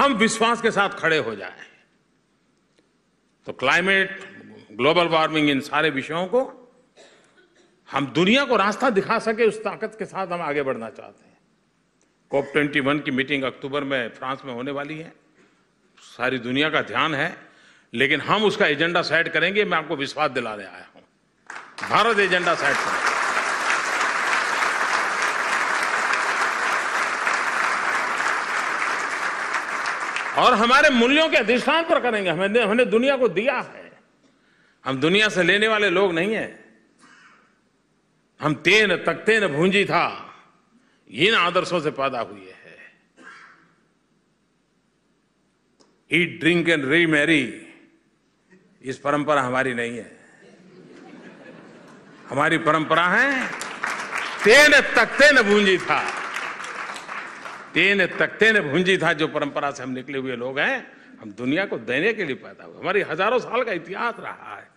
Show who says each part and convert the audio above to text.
Speaker 1: हम विश्वास के साथ खड़े हो जाएं तो क्लाइमेट ग्लोबल वार्मिंग इन सारे विषयों को हम दुनिया को रास्ता दिखा सके उस ताकत के साथ हम आगे बढ़ना चाहते हैं कोप ट्वेंटी वन की मीटिंग अक्टूबर में फ्रांस में होने वाली है सारी दुनिया का ध्यान है लेकिन हम उसका एजेंडा सेट करेंगे मैं आपको विश्वास रहे आया हूं भारत एजेंडा सेट करें और हमारे मूल्यों के अधिष्ठान पर करेंगे हमें हमने दुनिया को दिया है हम दुनिया से लेने वाले लोग नहीं है हम तेन न भूंजी था इन आदर्शों से पैदा हुए है eat drink and be merry इस परंपरा हमारी नहीं है हमारी परंपरा है तेन तकते न भूंजी था तेन तकते ने भूंजी था जो परंपरा से हम निकले हुए लोग हैं हम दुनिया को देने के लिए पैदा हुए हमारी हजारों साल का इतिहास रहा है